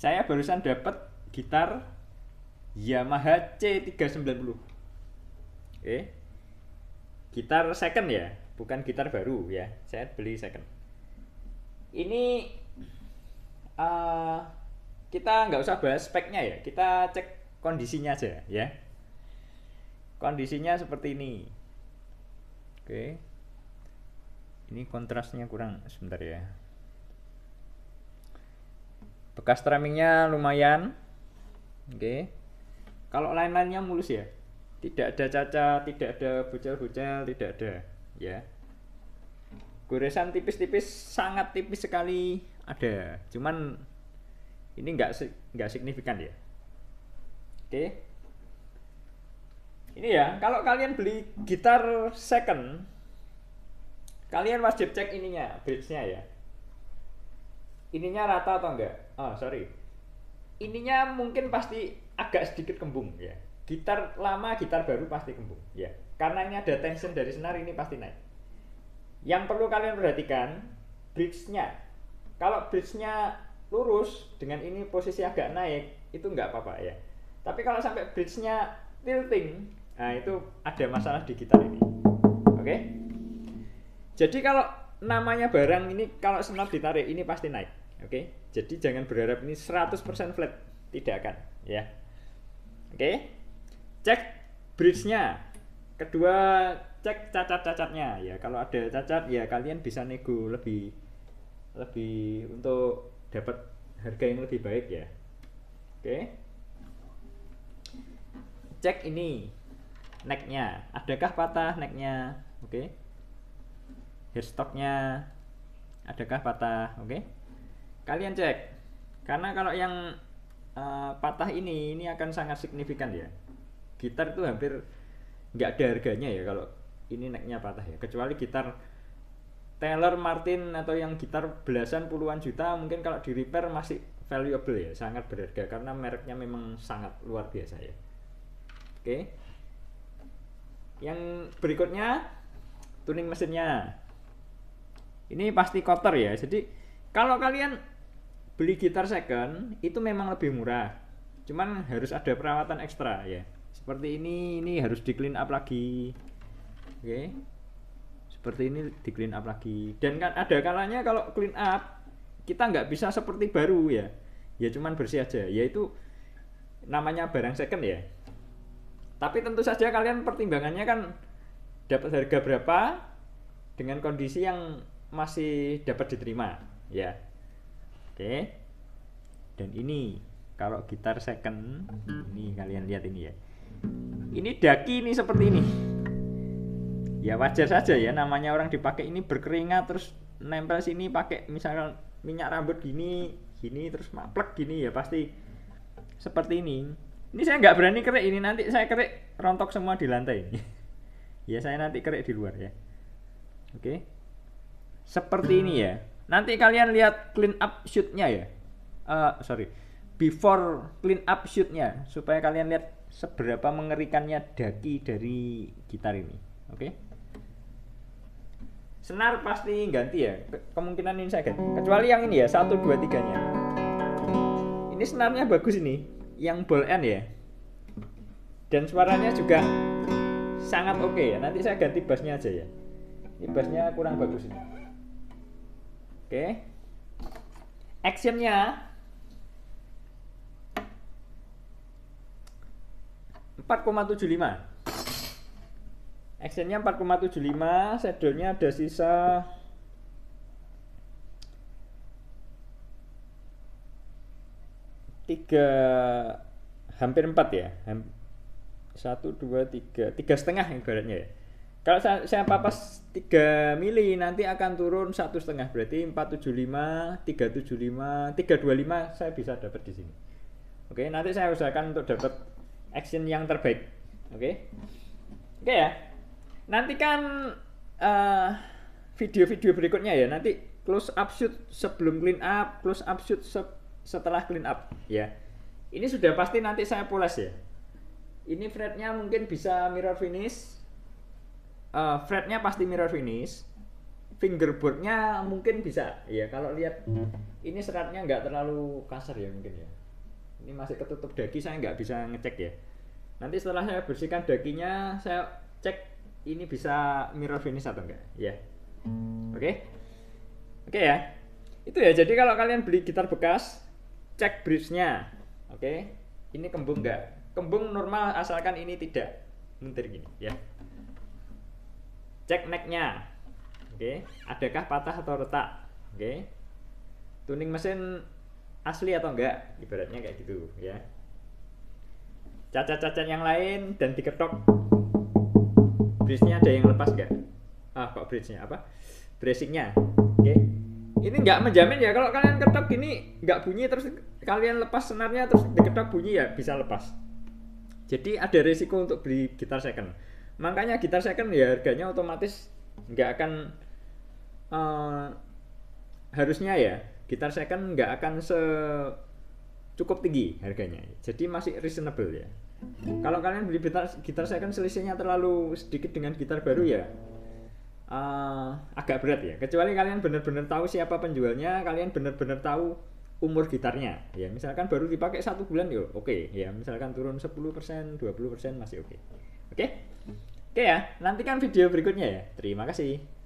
Saya barusan dapat gitar Yamaha C390. oke? Eh, gitar second ya, bukan gitar baru ya. Saya beli second. Ini uh, kita nggak usah bahas speknya ya. Kita cek kondisinya aja ya. Kondisinya seperti ini. Oke. Ini kontrasnya kurang sebentar ya bekas trimmingnya lumayan oke okay. kalau lain-lainnya mulus ya tidak ada cacat tidak ada bocel-bocel tidak ada ya goresan tipis-tipis sangat tipis sekali ada cuman ini nggak nggak signifikan ya oke okay. ini ya kalau kalian beli gitar second kalian wajib cek ininya bridge-nya ya ininya rata atau enggak oh sorry ininya mungkin pasti agak sedikit kembung ya gitar lama gitar baru pasti kembung ya karena ini ada tension dari senar ini pasti naik yang perlu kalian perhatikan bridge-nya kalau bridge-nya lurus dengan ini posisi agak naik itu enggak apa-apa ya tapi kalau sampai bridge-nya tilting nah itu ada masalah di gitar ini oke okay? jadi kalau namanya barang ini kalau senar ditarik ini pasti naik Oke, okay? jadi jangan berharap ini 100% flat, tidak akan, ya. Oke. Okay? Cek bridge-nya. Kedua, cek cacat-cacatnya ya. Kalau ada cacat ya kalian bisa nego lebih lebih untuk dapat harga yang lebih baik ya. Oke. Okay? Cek ini necknya adakah patah necknya oke okay. headstocknya adakah patah oke okay kalian cek karena kalau yang uh, patah ini ini akan sangat signifikan ya gitar itu hampir nggak ada harganya ya kalau ini naiknya patah ya kecuali gitar Taylor Martin atau yang gitar belasan puluhan juta mungkin kalau di repair masih valuable ya sangat berharga karena mereknya memang sangat luar biasa ya oke yang berikutnya tuning mesinnya ini pasti kotor ya jadi kalau kalian beli gitar second itu memang lebih murah cuman harus ada perawatan ekstra ya seperti ini ini harus di clean up lagi oke okay. seperti ini di clean up lagi dan kan ada kalanya kalau clean up kita nggak bisa seperti baru ya ya cuman bersih aja yaitu namanya barang second ya tapi tentu saja kalian pertimbangannya kan dapat harga berapa dengan kondisi yang masih dapat diterima ya Oke. Dan ini kalau gitar second ini kalian lihat ini ya. Ini daki ini seperti ini. Ya wajar saja ya namanya orang dipakai ini berkeringat terus nempel sini pakai misalkan minyak rambut gini gini terus maplek gini ya pasti seperti ini ini saya nggak berani kerik ini nanti saya kerik rontok semua di lantai ini. ya saya nanti kerik di luar ya oke seperti ini ya Nanti kalian lihat clean up shootnya ya. Uh, sorry, before clean up shootnya supaya kalian lihat seberapa mengerikannya daki dari gitar ini. Oke. Okay? Senar pasti ganti ya. kemungkinan ini saya ganti. Kecuali yang ini ya, satu dua tiganya. Ini senarnya bagus ini, yang ball end ya. Dan suaranya juga sangat oke okay ya. Nanti saya ganti bassnya aja ya. Ini bassnya kurang bagus ini. Oke. Actionnya 4,75 actionnya lima, sedonya ada sisa tiga hampir empat ya satu dua tiga tiga setengah ibaratnya ya kalau saya papas 3 mili nanti akan turun satu setengah berarti 475, 375, 325 saya bisa dapat di sini. Oke, nanti saya usahakan untuk dapat action yang terbaik. Oke. Oke ya. Nantikan eh, video-video uh, berikutnya ya. Nanti close up shoot sebelum clean up, close up shoot se setelah clean up ya. Ini sudah pasti nanti saya poles ya. Ini fretnya mungkin bisa mirror finish uh, fretnya pasti mirror finish fingerboardnya mungkin bisa ya kalau lihat ini seratnya nggak terlalu kasar ya mungkin ya ini masih ketutup daki saya nggak bisa ngecek ya nanti setelah saya bersihkan dakinya saya cek ini bisa mirror finish atau enggak ya oke okay? oke okay ya itu ya jadi kalau kalian beli gitar bekas cek bridge-nya oke okay? ini kembung enggak kembung normal asalkan ini tidak muntir gini ya Cek necknya. Oke, adakah patah atau retak? Oke. Tuning mesin asli atau enggak? Ibaratnya kayak gitu, ya. Cacat-cacat yang lain dan diketok. Bridge-nya ada yang lepas enggak? Ah, kok bridge-nya apa? Bracing-nya. Oke. Ini enggak menjamin ya kalau kalian ketok ini enggak bunyi terus kalian lepas senarnya terus diketok bunyi ya bisa lepas. Jadi ada resiko untuk beli gitar second makanya gitar second ya harganya otomatis nggak akan uh, harusnya ya gitar second nggak akan se cukup tinggi harganya jadi masih reasonable ya kalau kalian beli gitar gitar second selisihnya terlalu sedikit dengan gitar baru ya uh, agak berat ya kecuali kalian benar-benar tahu siapa penjualnya kalian benar-benar tahu umur gitarnya ya misalkan baru dipakai satu bulan yuk, oke okay. ya misalkan turun 10% 20% masih oke okay. oke okay? Oke ya, nantikan video berikutnya ya. Terima kasih.